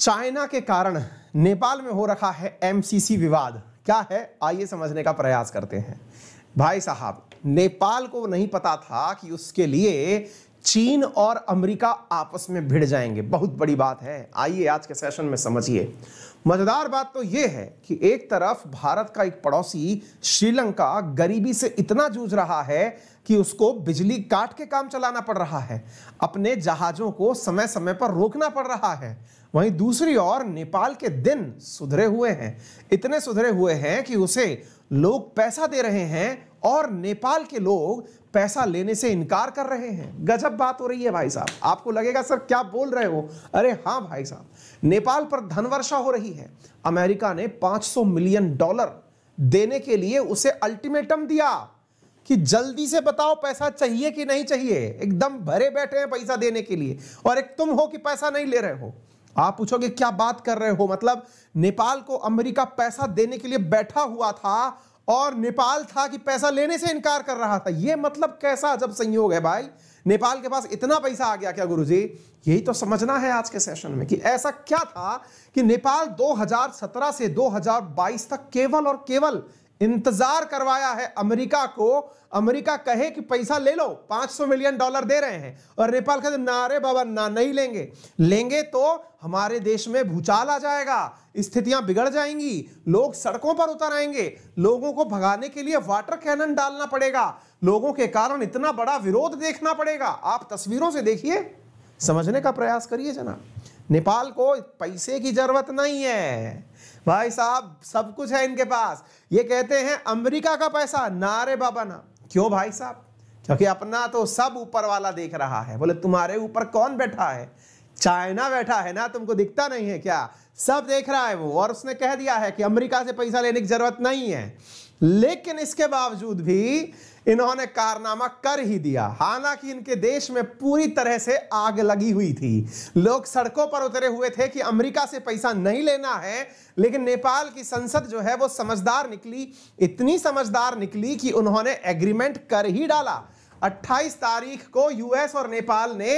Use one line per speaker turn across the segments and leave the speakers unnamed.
China के कारण नेपाल में हो रखा है एमसीसी विवाद क्या है आइए समझने का प्रयास करते हैं भाई साहब नेपाल को नहीं पता था कि उसके लिए चीन और अमेरिका आपस में भिड़ जाएंगे बहुत बड़ी बात है आइए आज के सेशन में समझिए मजेदार बात तो यह है कि एक तरफ भारत का एक पड़ोसी श्रीलंका गरीबी से इतना जूझ रहा है कि उसको बिजली काट के काम चलाना पड़ रहा है अपने जहाजों को समय समय पर रोकना पड़ रहा है वहीं दूसरी ओर नेपाल के दिन सुधरे हुए हैं इतने सुधरे हुए हैं कि उसे लोग पैसा दे रहे हैं और नेपाल के लोग पैसा लेने से इनकार कर रहे हैं गजब बात हो रही है भाई साहब आपको लगेगा सर क्या बोल रहे हो अरे हाँ भाई साहब नेपाल पर धन वर्षा हो रही है अमेरिका ने 500 मिलियन डॉलर देने के लिए उसे अल्टीमेटम दिया कि जल्दी से बताओ पैसा चाहिए कि नहीं चाहिए एकदम भरे बैठे हैं पैसा देने के लिए और एक तुम हो कि पैसा नहीं ले रहे हो आप पूछोगे क्या बात कर रहे हो मतलब नेपाल को अमेरिका पैसा देने के लिए बैठा हुआ था और नेपाल था कि पैसा लेने से इनकार कर रहा था यह मतलब कैसा जब संयोग है भाई नेपाल के पास इतना पैसा आ गया क्या गुरुजी यही तो समझना है आज के सेशन में कि ऐसा क्या था कि नेपाल 2017 से 2022 तक केवल और केवल इंतजार करवाया है अमेरिका को अमेरिका कहे कि पैसा ले लो 500 मिलियन डॉलर दे रहे हैं और नेपाल कहते ना अरे बाबा ना नहीं लेंगे लेंगे तो हमारे देश में भूचाल आ जाएगा स्थितियां बिगड़ जाएंगी लोग सड़कों पर उतर आएंगे लोगों को भगाने के लिए वाटर कैनन डालना पड़ेगा लोगों के कारण इतना बड़ा विरोध देखना पड़ेगा आप तस्वीरों से देखिए समझने का प्रयास करिए जना नेपाल को पैसे की जरूरत नहीं है भाई साहब सब कुछ है इनके पास ये कहते हैं अमेरिका का पैसा नारे बाबा ना क्यों भाई साहब क्योंकि अपना तो सब ऊपर वाला देख रहा है बोले तुम्हारे ऊपर कौन बैठा है चाइना बैठा है ना तुमको दिखता नहीं है क्या सब देख रहा है वो और उसने कह दिया है कि अमेरिका से पैसा लेने की जरूरत नहीं है लेकिन इसके बावजूद भी इन्होंने कारनामा कर ही दिया हालांकि इनके देश में पूरी तरह से आग लगी हुई थी लोग सड़कों पर उतरे हुए थे कि अमेरिका से पैसा नहीं लेना है लेकिन नेपाल की संसद जो है वो समझदार निकली इतनी समझदार निकली कि उन्होंने एग्रीमेंट कर ही डाला 28 तारीख को यूएस और नेपाल ने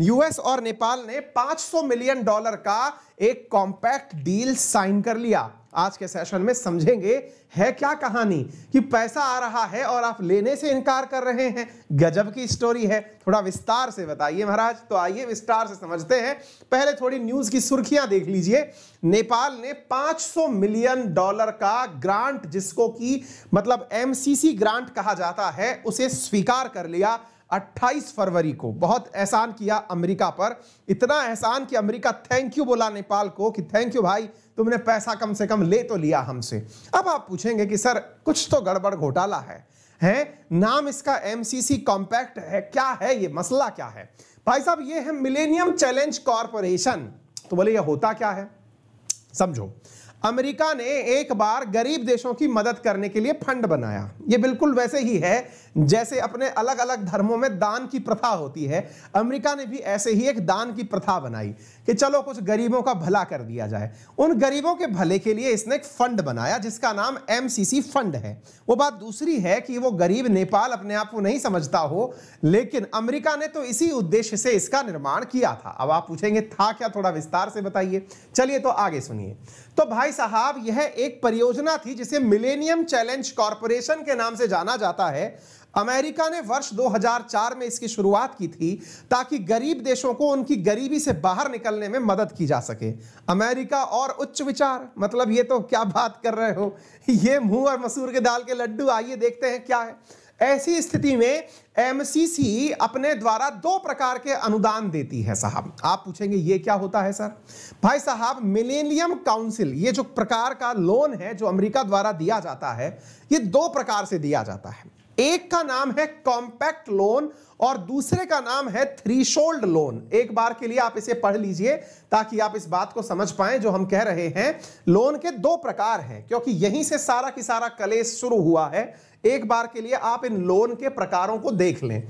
यूएस और नेपाल ने 500 मिलियन डॉलर का एक कॉम्पैक्ट डील साइन कर लिया आज के सेशन में समझेंगे है क्या कहानी कि पैसा आ रहा है और आप लेने से इनकार कर रहे हैं गजब की स्टोरी है थोड़ा विस्तार से बताइए महाराज तो आइए विस्तार से समझते हैं पहले थोड़ी न्यूज की सुर्खियां देख लीजिए नेपाल ने 500 मिलियन डॉलर का ग्रांट जिसको कि मतलब एमसीसी ग्रांट कहा जाता है उसे स्वीकार कर लिया 28 फरवरी को बहुत एहसान किया अमेरिका पर इतना एहसान कि अमेरिका थैंक यू बोला नेपाल को कि थैंक यू भाई तुमने पैसा कम से कम ले तो लिया हमसे अब आप पूछेंगे कि सर कुछ तो गड़बड़ घोटाला है हैं नाम इसका एमसीसी कॉम्पैक्ट है क्या है ये मसला क्या है भाई साहब ये है मिलेनियम चैलेंज कॉरपोरेशन तो बोले ये होता क्या है समझो अमेरिका ने एक बार गरीब देशों की मदद करने के लिए फंड बनाया ये बिल्कुल वैसे ही है जैसे अपने अलग अलग धर्मों में दान की प्रथा होती है अमेरिका ने भी ऐसे ही एक दान की प्रथा बनाई कि चलो कुछ गरीबों का भला कर दिया जाए उन गरीबों के भले के लिए इसने एक फंड बनाया जिसका नाम एम फंड है वो बात दूसरी है कि वो गरीब नेपाल अपने आप को नहीं समझता हो लेकिन अमेरिका ने तो इसी उद्देश्य से इसका निर्माण किया था अब आप पूछेंगे था क्या थोड़ा विस्तार से बताइए चलिए तो आगे सुनिए तो भाई साहब यह एक परियोजना थी जिसे मिलेनियम चैलेंज कॉरपोरेशन के नाम से जाना जाता है अमेरिका ने वर्ष 2004 में इसकी शुरुआत की थी ताकि गरीब देशों को उनकी गरीबी से बाहर निकलने में मदद की जा सके अमेरिका और उच्च विचार मतलब ये तो क्या बात कर रहे हो ये मुंह और मसूर के दाल के लड्डू आइए देखते हैं क्या है ऐसी स्थिति में एम अपने द्वारा दो प्रकार के अनुदान देती है साहब आप पूछेंगे ये क्या होता है सर भाई साहब मिलेनियम काउंसिल ये जो प्रकार का लोन है जो अमेरिका द्वारा दिया जाता है ये दो प्रकार से दिया जाता है एक का नाम है कॉम्पैक्ट लोन और दूसरे का नाम है थ्री शोल्ड लोन एक बार के लिए आप इसे पढ़ लीजिए ताकि आप इस बात को समझ पाए जो हम कह रहे हैं लोन के दो प्रकार हैं क्योंकि यहीं से सारा की सारा कलेश शुरू हुआ है एक बार के लिए आप इन लोन के प्रकारों को देख लें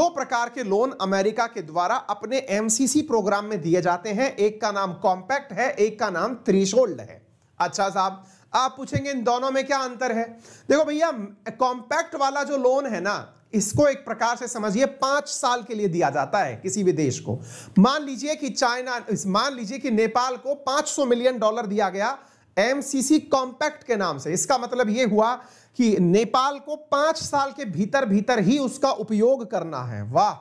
दो प्रकार के लोन अमेरिका के द्वारा अपने एमसीसी प्रोग्राम में दिए जाते हैं एक का नाम कॉम्पैक्ट है एक का नाम थ्री शोल्ड है अच्छा साहब आप पूछेंगे इन दोनों में क्या अंतर है देखो भैया कॉम्पैक्ट वाला जो लोन है ना इसको एक प्रकार से समझिए पांच साल के लिए दिया जाता है किसी भी देश को मान लीजिए कि चाइना मान लीजिए कि नेपाल को 500 मिलियन डॉलर दिया गया एमसीसी कॉम्पैक्ट के नाम से इसका मतलब यह हुआ कि नेपाल को पांच साल के भीतर भीतर ही उसका उपयोग करना है वाह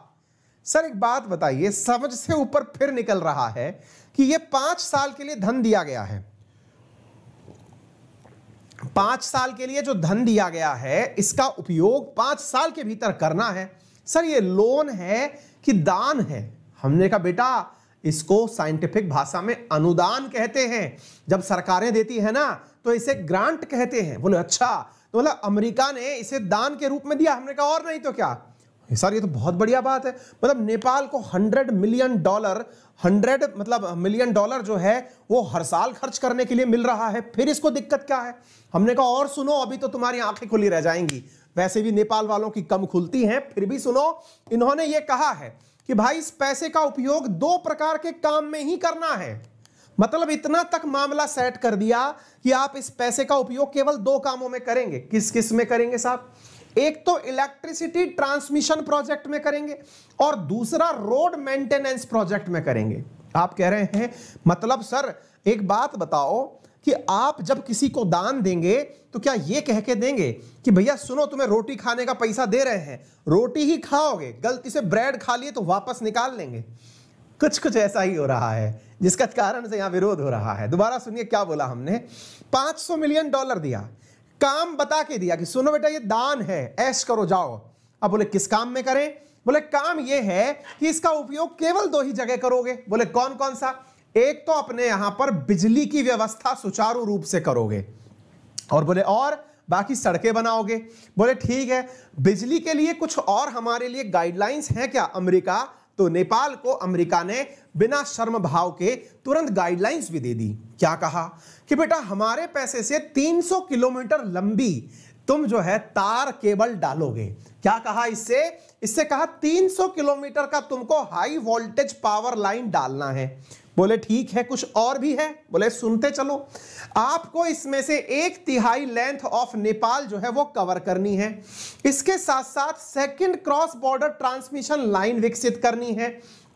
सर एक बात बताइए समझ से ऊपर फिर निकल रहा है कि यह पांच साल के लिए धन दिया गया है पांच साल के लिए जो धन दिया गया है इसका उपयोग पांच साल के भीतर करना है सर ये लोन है कि दान है हमने कहा बेटा इसको साइंटिफिक भाषा में अनुदान कहते हैं जब सरकारें देती है ना तो इसे ग्रांट कहते हैं बोले अच्छा तो मतलब अमेरिका ने इसे दान के रूप में दिया हमने कहा और नहीं तो क्या सर ये तो बहुत बढ़िया बात है मतलब नेपाल को हंड्रेड मिलियन डॉलर हंड्रेड मतलब मिलियन डॉलर जो है वो हर साल खर्च करने के लिए मिल रहा है फिर इसको दिक्कत क्या है हमने कहा और सुनो अभी तो तुम्हारी आंखें खुली रह जाएंगी वैसे भी नेपाल वालों की कम खुलती हैं फिर भी सुनो इन्होंने ये कहा है कि भाई इस पैसे का उपयोग दो प्रकार के काम में ही करना है मतलब इतना तक मामला सेट कर दिया कि आप इस पैसे का उपयोग केवल दो कामों में करेंगे किस किस में करेंगे साहब एक तो इलेक्ट्रिसिटी ट्रांसमिशन प्रोजेक्ट में करेंगे और दूसरा रोड मेंटेनेंस प्रोजेक्ट में करेंगे आप कह रहे हैं मतलब सर एक बात बताओ कि आप जब किसी को दान देंगे तो क्या ये कह के देंगे कि भैया सुनो तुम्हें रोटी खाने का पैसा दे रहे हैं रोटी ही खाओगे गलती से ब्रेड खा लिए तो वापस निकाल लेंगे कुछ कुछ ऐसा ही हो रहा है जिसका कारण से यहां विरोध हो रहा है दोबारा सुनिए क्या बोला हमने 500 मिलियन डॉलर दिया काम बता के दिया कि सुनो बेटा ये दान है ऐश करो जाओ अब बोले किस काम में करें बोले काम यह है कि इसका उपयोग केवल दो ही जगह करोगे बोले कौन कौन सा एक तो अपने यहां पर बिजली की व्यवस्था सुचारू रूप से करोगे और बोले और बाकी सड़कें बनाओगे बोले ठीक है बिजली के लिए कुछ और हमारे लिए गाइडलाइंस हैं क्या अमेरिका तो नेपाल को अमेरिका ने बिना शर्म भाव के तुरंत गाइडलाइंस भी दे दी क्या कहा कि बेटा हमारे पैसे से 300 किलोमीटर लंबी तुम जो है तार केबल डालोगे क्या कहा इससे इससे कहा 300 किलोमीटर का तुमको हाई वोल्टेज पावर लाइन डालना है बोले ठीक है कुछ और भी है बोले सुनते चलो आपको इसमें से एक तिहाई लेंथ ऑफ नेपाल जो है वो कवर करनी है इसके साथ साथ second cross border transmission line विकसित करनी है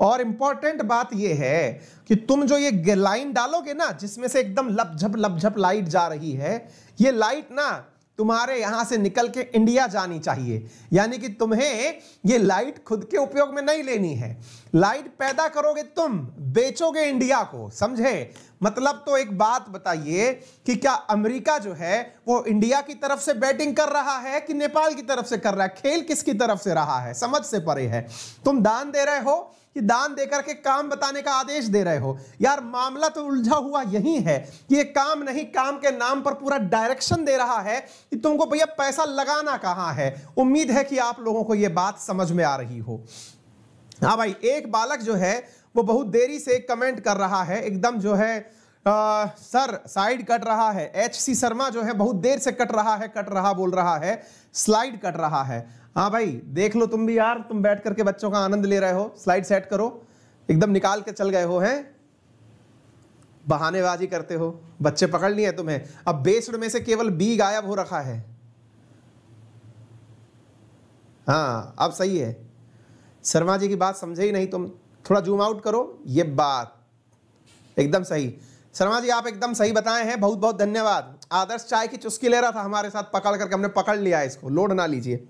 और इंपॉर्टेंट बात यह है कि तुम जो ये लाइन डालोगे ना जिसमें से एकदम लपझप लपझप लाइट जा रही है ये लाइट ना तुम्हारे यहां से निकल के इंडिया जानी चाहिए यानी कि तुम्हें ये लाइट खुद के उपयोग में नहीं लेनी है लाइट पैदा करोगे तुम बेचोगे इंडिया को समझे मतलब तो एक बात बताइए कि क्या अमेरिका जो है वो इंडिया की तरफ से बैटिंग कर रहा है कि नेपाल की तरफ से कर रहा है खेल किसकी तरफ से रहा है समझ से परे है तुम दान दे रहे हो कि दान देकर के काम बताने का आदेश दे रहे हो यार मामला तो उलझा हुआ यही है कि ये काम नहीं काम के नाम पर पूरा डायरेक्शन दे रहा है कि तुमको भैया पैसा लगाना कहाँ है उम्मीद है कि आप लोगों को ये बात समझ में आ रही हो हाँ भाई एक बालक जो है वो बहुत देरी से कमेंट कर रहा है एकदम जो है आ, सर साइड कट रहा है एच सी शर्मा जो है बहुत देर से कट रहा है कट रहा बोल रहा है स्लाइड कट रहा है हाँ भाई देख लो तुम भी यार तुम बैठ करके बच्चों का आनंद ले रहे हो स्लाइड सेट करो एकदम निकाल के चल गए हो हैं बहानेबाजी करते हो बच्चे पकड़ लिए तुम्हें अब बेसड़ में से केवल बी गायब हो रखा है हाँ अब सही है शर्मा जी की बात समझे ही नहीं तुम थोड़ा जूम आउट करो ये बात एकदम सही शर्मा जी आप एकदम सही बताए हैं बहुत बहुत धन्यवाद आदर्श चाय की चुस्की ले रहा था हमारे साथ पकड़ करके हमने पकड़ लिया इसको लोड ना लीजिए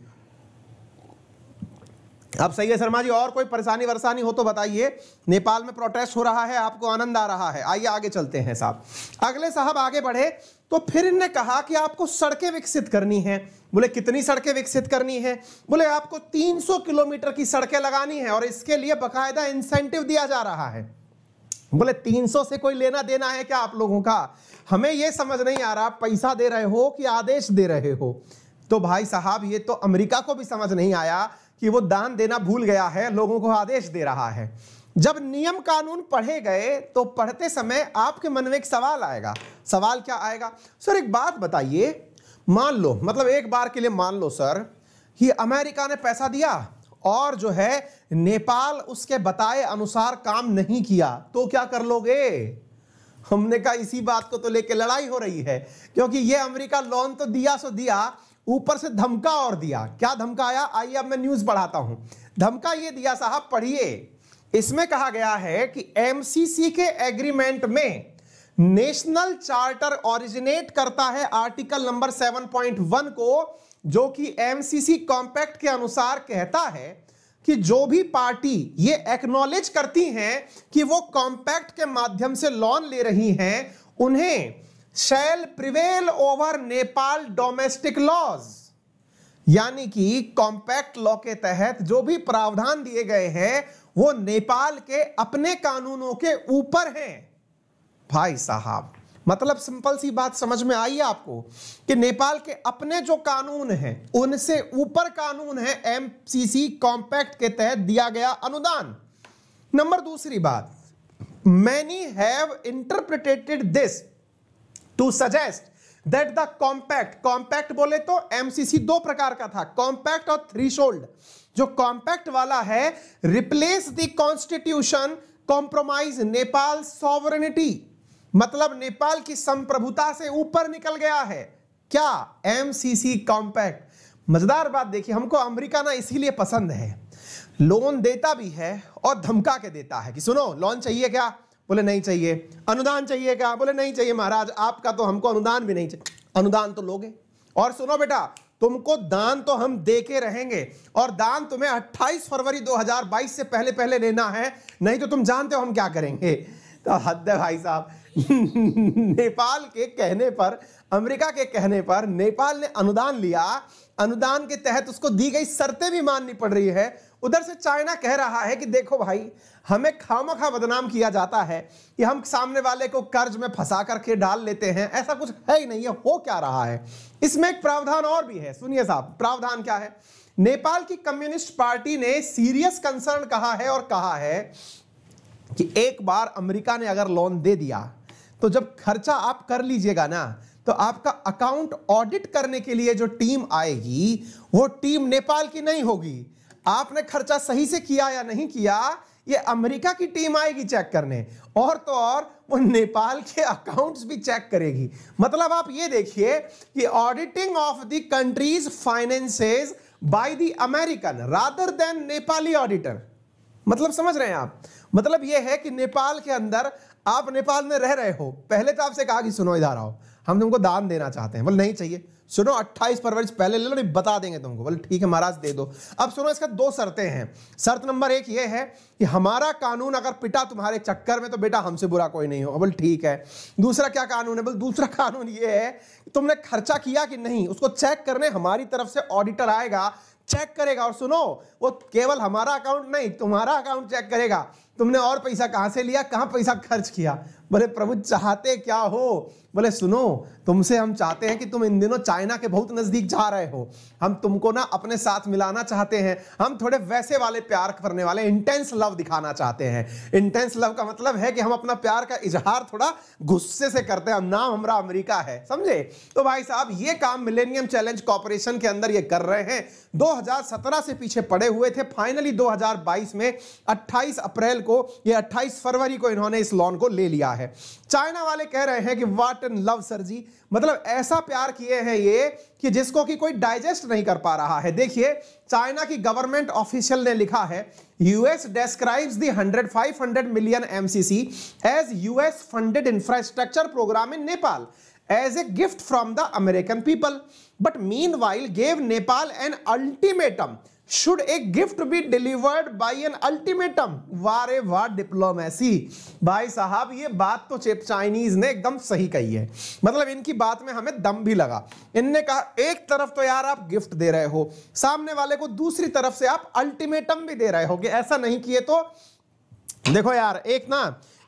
अब सही है शर्मा जी और कोई परेशानी वरसानी हो तो बताइए नेपाल में प्रोटेस्ट हो रहा है आपको आनंद आ रहा है आइए आगे चलते हैं साहब अगले साहब आगे बढ़े तो फिर इनने कहा कि आपको सड़कें विकसित करनी है बोले कितनी सड़कें विकसित करनी है बोले आपको 300 किलोमीटर की सड़कें लगानी है और इसके लिए बकायदा इंसेंटिव दिया जा रहा है बोले 300 से कोई लेना देना है क्या आप लोगों का हमें यह समझ नहीं आ रहा पैसा दे रहे हो कि आदेश दे रहे हो तो भाई साहब ये तो अमेरिका को भी समझ नहीं आया कि वो दान देना भूल गया है लोगों को आदेश दे रहा है जब नियम कानून पढ़े गए तो पढ़ते समय आपके मन में एक सवाल आएगा सवाल क्या आएगा सर एक बात बताइए मान लो मतलब एक बार के लिए मान लो सर कि अमेरिका ने पैसा दिया और जो है नेपाल उसके बताए अनुसार काम नहीं किया तो क्या कर लोगे हमने कहा इसी बात को तो लेके लड़ाई हो रही है क्योंकि ये अमेरिका लोन तो दिया सो दिया ऊपर से धमका और दिया क्या धमका आया आइए अब मैं न्यूज पढ़ाता हूं धमका ये दिया साहब पढ़िए इसमें कहा गया है कि एमसीसी के एग्रीमेंट में नेशनल चार्टर ओरिजिनेट करता है आर्टिकल नंबर 7.1 को जो कि एमसीसी कॉम्पैक्ट के अनुसार कहता है कि जो भी पार्टी ये एक्नॉलेज करती हैं कि वो कॉम्पैक्ट के माध्यम से लोन ले रही हैं उन्हें shall prevail over Nepal domestic laws यानी कि कॉम्पैक्ट लॉ के तहत जो भी प्रावधान दिए गए हैं वो नेपाल के अपने कानूनों के ऊपर हैं भाई साहब मतलब सिंपल सी बात समझ में आई आपको कि नेपाल के अपने जो कानून हैं उनसे ऊपर कानून है एमसीसी कॉम्पैक्ट के तहत दिया गया अनुदान नंबर दूसरी बात many have interpreted this to suggest that the compact compact बोले तो एमसीसी दो प्रकार का था कॉम्पैक्ट और थ्री शोल्ड जो कॉम्पैक्ट वाला है replace the constitution compromise Nepal sovereignty मतलब नेपाल की संप्रभुता से ऊपर निकल गया है क्या एमसीसी कॉम्पैक्ट मजेदार बात देखिए हमको अमेरिका ना इसीलिए पसंद है लोन देता भी है और धमका के देता है कि सुनो लोन चाहिए क्या बोले नहीं चाहिए अनुदान चाहिए क्या बोले नहीं चाहिए महाराज आपका तो हमको अनुदान भी नहीं चाहिए अनुदान तो लोगे और सुनो बेटा तुमको दान तो हम दे के रहेंगे और दान तुम्हें 28 फरवरी 2022 से पहले पहले लेना है नहीं तो तुम जानते हो हम क्या करेंगे तो हद है भाई साहब नेपाल के कहने पर अमेरिका के कहने पर नेपाल ने अनुदान लिया अनुदान के तहत उसको दी गई शर्तें भी माननी पड़ रही है उधर से चाइना कह रहा है कि देखो भाई हमें खाम बदनाम किया जाता है कि हम सामने वाले को कर्ज में फंसा करके डाल लेते हैं ऐसा कुछ है ही नहीं है हो क्या रहा है इसमें एक प्रावधान और भी है सुनिए साहब प्रावधान क्या है नेपाल की कम्युनिस्ट पार्टी ने सीरियस कंसर्न कहा है और कहा है कि एक बार अमेरिका ने अगर लोन दे दिया तो जब खर्चा आप कर लीजिएगा ना तो आपका अकाउंट ऑडिट करने के लिए जो टीम आएगी वो टीम नेपाल की नहीं होगी आपने खर्चा सही से किया या नहीं किया ये अमेरिका की टीम आएगी चेक करने और तो और वो नेपाल के अकाउंट्स भी चेक करेगी मतलब आप ये देखिए कि auditing of the country's finances by the American rather than Nepali auditor मतलब समझ रहे हैं आप मतलब ये है कि नेपाल के अंदर आप नेपाल में रह रहे हो पहले तो आपसे कहा कि सुनो इधर आओ हम तुमको दान देना चाहते हैं बोल नहीं चाहिए सुनो 28 फरवरी से पहले ले लो नहीं बता देंगे तुमको बोले ठीक है महाराज दे दो अब सुनो इसका दो शर्तें हैं शर्त नंबर एक ये है कि हमारा कानून अगर पिटा तुम्हारे चक्कर में तो बेटा हमसे बुरा कोई नहीं होगा बोल ठीक है दूसरा क्या कानून है बोले दूसरा कानून ये है कि तुमने खर्चा किया कि नहीं उसको चेक करने हमारी तरफ से ऑडिटर आएगा चेक करेगा और सुनो वो केवल हमारा अकाउंट नहीं तुम्हारा अकाउंट चेक करेगा तुमने और पैसा कहां से लिया कहां पैसा खर्च किया बोले प्रभु चाहते क्या हो बोले सुनो तुमसे हम चाहते हैं कि तुम इन दिनों चाइना के बहुत नज़दीक जा रहे हो हम तुमको ना अपने साथ मिलाना चाहते हैं हम थोड़े वैसे वाले प्यार करने वाले इंटेंस लव दिखाना चाहते हैं इंटेंस लव का मतलब है कि हम अपना प्यार का इजहार थोड़ा गुस्से से करते हैं नाम हमारा अमरीका है समझे तो भाई साहब ये काम मिलेनियम चैलेंज कॉपोरेशन के अंदर ये कर रहे हैं दो से पीछे पड़े हुए थे फाइनली दो में अट्ठाईस अप्रैल को ये 28 फरवरी को इन्होंने इस लोन को ले लिया है चाइना वाले कह रहे हैं कि what an love sir ji मतलब ऐसा प्यार किए हैं ये कि जिसको कि कोई डाइजेस्ट नहीं कर पा रहा है देखिए चाइना की गवर्नमेंट ऑफिशियल ने लिखा है US describes the hundred five hundred million MCC as US funded infrastructure program in Nepal as a gift from the American people but meanwhile gave Nepal an ultimatum should a gift be delivered by an ultimatum वारे वार diplomacy भाई साहब ये बात तो चेप Chinese ने एकदम सही कही है मतलब इनकी बात में हमें दम भी लगा इनने कहा एक तरफ तो यार आप गिफ्ट दे रहे हो सामने वाले को दूसरी तरफ से आप अल्टीमेटम भी दे रहे हो कि ऐसा नहीं किए तो देखो यार एक ना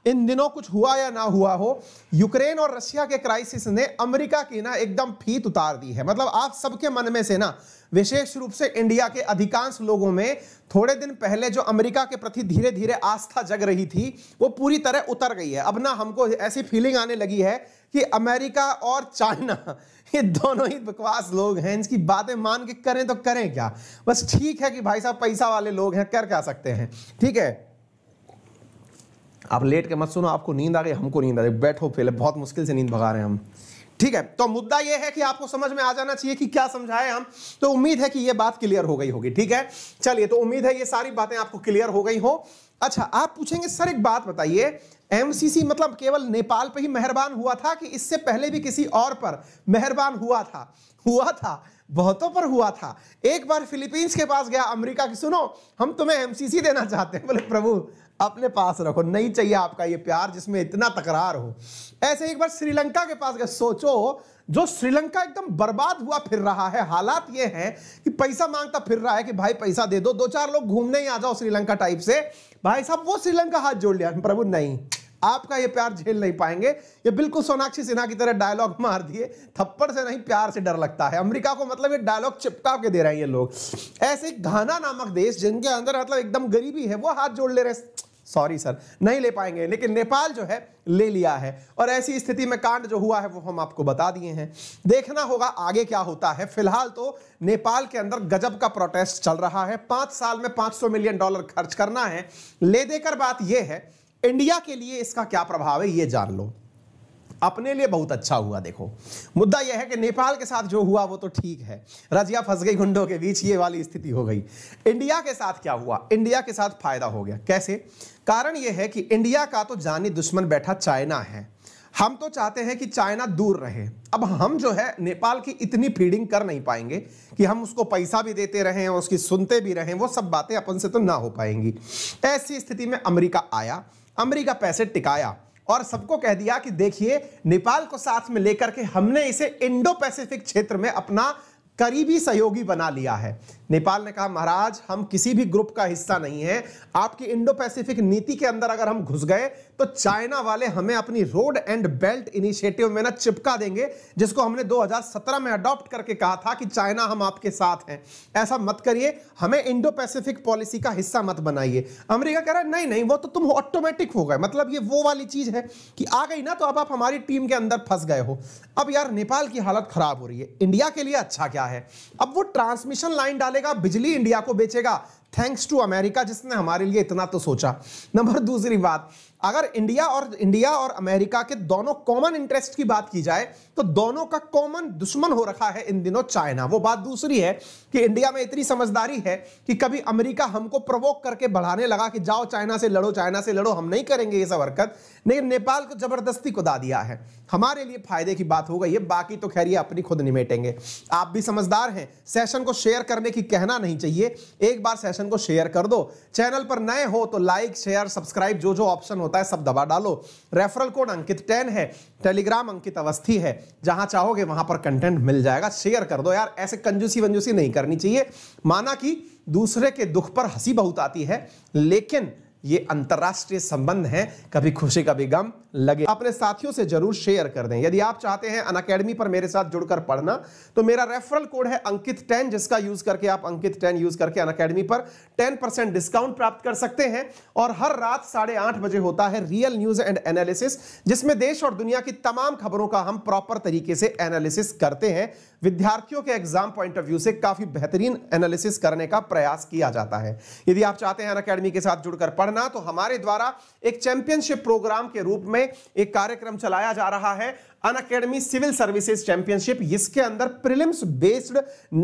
इन दिनों कुछ हुआ या ना हुआ हो यूक्रेन और रशिया के क्राइसिस ने अमेरिका की ना एकदम फीत उतार दी है मतलब आप सबके मन में से ना विशेष रूप से इंडिया के अधिकांश लोगों में थोड़े दिन पहले जो अमेरिका के प्रति धीरे धीरे आस्था जग रही थी वो पूरी तरह उतर गई है अब ना हमको ऐसी फीलिंग आने लगी है कि अमेरिका और चाइना ये दोनों ही बकवास लोग हैं इनकी बातें मान के करें तो करें क्या बस ठीक है कि भाई साहब पैसा वाले लोग हैं कर क्या सकते हैं ठीक है आप लेट के मत सुनो आपको नींद आ गई हमको नींद आ गई बैठो पहले बहुत मुश्किल से नींद भगा रहे हैं हम ठीक है तो मुद्दा यह है कि आपको समझ में आ जाना चाहिए कि क्या समझाए हम तो उम्मीद है कि यह बात क्लियर हो गई होगी ठीक है चलिए तो उम्मीद है ये सारी बातें आपको क्लियर हो गई हो अच्छा आप पूछेंगे सर एक बात बताइए एमसीसी मतलब केवल नेपाल पर ही मेहरबान हुआ था कि इससे पहले भी किसी और पर मेहरबान हुआ था हुआ था बहुतों पर हुआ था एक बार फिलीपींस के पास गया अमेरिका की सुनो हम तुम्हें एमसीसी देना चाहते हैं बोले प्रभु अपने पास रखो नहीं चाहिए आपका ये प्यार जिसमें इतना तकरार हो ऐसे एक बार श्रीलंका के पास गए सोचो जो श्रीलंका एकदम बर्बाद हुआ फिर रहा है हालात ये हैं कि पैसा मांगता फिर रहा है कि भाई पैसा दे दो दो चार लोग घूमने ही आ जाओ श्रीलंका टाइप से भाई साहब वो श्रीलंका हाथ जोड़ लिया प्रभु नहीं आपका ये प्यार झेल नहीं पाएंगे ये बिल्कुल सोनाक्षी सिन्हा की तरह डायलॉग मार दिए थप्पड़ से नहीं प्यार से डर लगता है अमेरिका को मतलब ये डायलॉग चिपका के दे रहे हैं ये लोग ऐसे घाना नामक देश जिनके अंदर मतलब एकदम गरीबी है वो हाथ जोड़ ले रहे हैं सॉरी सर नहीं ले पाएंगे लेकिन नेपाल जो है ले लिया है और ऐसी स्थिति में कांड जो हुआ है वो हम आपको बता दिए हैं देखना होगा आगे क्या होता है फिलहाल तो नेपाल के अंदर गजब का प्रोटेस्ट चल रहा है पांच साल में 500 मिलियन डॉलर खर्च करना है ले देकर बात यह है इंडिया के लिए इसका क्या प्रभाव है ये जान लो अपने लिए बहुत अच्छा हुआ देखो मुद्दा यह है कि नेपाल के साथ जो हुआ वो तो ठीक है रजिया फंस गई गुंडों के बीच ये वाली स्थिति हो गई इंडिया के साथ क्या हुआ इंडिया के साथ फायदा हो गया कैसे कारण यह है कि इंडिया का तो जानी दुश्मन बैठा चाइना है हम तो चाहते हैं कि चाइना दूर रहे अब हम जो है नेपाल की इतनी फीडिंग कर नहीं पाएंगे कि हम उसको पैसा भी देते रहें और उसकी सुनते भी रहें वो सब बातें अपन से तो ना हो पाएंगी ऐसी स्थिति में अमेरिका आया अमेरिका पैसे टिकाया और सबको कह दिया कि देखिए नेपाल को साथ में लेकर के हमने इसे इंडो पैसिफिक क्षेत्र में अपना करीबी सहयोगी बना लिया है नेपाल ने कहा महाराज हम किसी भी ग्रुप का हिस्सा नहीं है आपकी इंडो पैसिफिक नीति के अंदर अगर हम घुस गए तो चाइना वाले हमें अपनी रोड एंड बेल्ट इनिशिएटिव में ना चिपका देंगे जिसको हमने 2017 में अडॉप्ट करके कहा था कि चाइना हम आपके साथ हैं ऐसा मत करिए हमें इंडो पैसिफिक पॉलिसी का हिस्सा मत बनाइए अमेरिका कह रहा है नहीं नहीं वो तो तुम ऑटोमेटिक हो गए मतलब ये वो वाली चीज है कि आ गई ना तो अब आप हमारी टीम के अंदर फंस गए हो अब यार नेपाल की हालत खराब हो रही है इंडिया के लिए अच्छा क्या है अब वो ट्रांसमिशन लाइन डाले निकालेगा बिजली इंडिया को बेचेगा थैंक्स टू अमेरिका जिसने हमारे लिए इतना तो सोचा नंबर दूसरी बात अगर इंडिया और इंडिया और अमेरिका के दोनों कॉमन इंटरेस्ट की बात की जाए तो दोनों का कॉमन दुश्मन हो रखा है इन दिनों चाइना वो बात दूसरी है कि इंडिया में इतनी समझदारी है कि कभी अमेरिका हमको प्रवोक करके बढ़ाने लगा कि जाओ चाइना से लड़ो चाइना से लड़ो हम नहीं करेंगे ये सब हरकत लेकिन नेपाल को जबरदस्ती को दा दिया है हमारे लिए फायदे की बात हो गई है बाकी तो खैर ये अपनी खुद निमेटेंगे आप भी समझदार हैं सेशन को शेयर करने की कहना नहीं चाहिए एक बार सेशन सेशन को शेयर कर दो चैनल पर नए हो तो लाइक शेयर सब्सक्राइब जो जो ऑप्शन होता है सब दबा डालो रेफरल कोड अंकित टेन है टेलीग्राम अंकित अवस्थी है जहां चाहोगे वहां पर कंटेंट मिल जाएगा शेयर कर दो यार ऐसे कंजूसी वंजूसी नहीं करनी चाहिए माना कि दूसरे के दुख पर हंसी बहुत आती है लेकिन ये अंतर्राष्ट्रीय संबंध हैं कभी खुशी कभी गम लगे अपने साथियों से जरूर शेयर कर दें यदि आप चाहते हैं अन अकेडमी पर मेरे साथ जुड़कर पढ़ना तो मेरा रेफरल कोड है अंकित टेन जिसका यूज करके आप अंकित टेन यूज करके अन अकेडमी पर टेन परसेंट डिस्काउंट प्राप्त कर सकते हैं और हर रात साढ़े आठ बजे होता है रियल न्यूज एंड एनालिसिस जिसमें देश और दुनिया की तमाम खबरों का हम प्रॉपर तरीके से एनालिसिस करते हैं विद्यार्थियों के एग्जाम पॉइंट ऑफ व्यू से काफी बेहतरीन एनालिसिस करने का प्रयास किया जाता है यदि आप चाहते हैं अन के साथ जुड़कर पढ़ना ना तो हमारे द्वारा एक चैंपियनशिप प्रोग्राम के रूप में एक कार्यक्रम चलाया जा रहा है Unacademy civil services championship इसके अंदर prelims based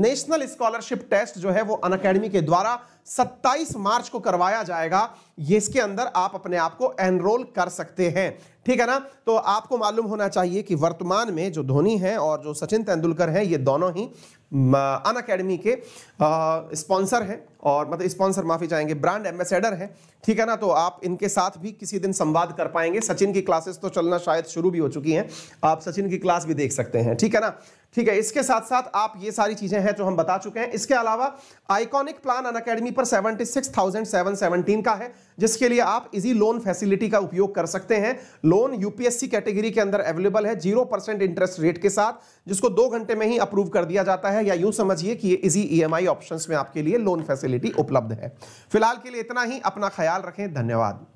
national scholarship test जो है वो अन अकेडमी के द्वारा 27 मार्च को करवाया जाएगा इसके अंदर आप अपने आप को एनरोल कर सकते हैं ठीक है ना तो आपको मालूम होना चाहिए कि वर्तमान में जो धोनी हैं और जो सचिन तेंदुलकर हैं ये दोनों ही अन अकेडमी के स्पॉन्सर हैं और मतलब स्पॉन्सर माफी चाहेंगे ब्रांड एम्बेसडर हैं ठीक है ना तो आप इनके साथ भी किसी दिन संवाद कर पाएंगे सचिन की क्लासेस तो चलना शायद शुरू भी हो चुकी हैं आप सचिन की क्लास भी देख सकते हैं ठीक है ना ठीक है इसके साथ साथ आप ये सारी चीजें हैं जो हम बता चुके हैं इसके अलावा आइकॉनिक प्लान अन अकेडमी पर 76,717 का है जिसके लिए आप इजी लोन फैसिलिटी का उपयोग कर सकते हैं लोन यूपीएससी कैटेगरी के अंदर अवेलेबल है जीरो परसेंट इंटरेस्ट रेट के साथ जिसको दो घंटे में ही अप्रूव कर दिया जाता है या यूं समझिए कि ये इजी ईएमआई ऑप्शंस में आपके लिए लोन फैसिलिटी उपलब्ध है फिलहाल के लिए इतना ही अपना ख्याल रखें धन्यवाद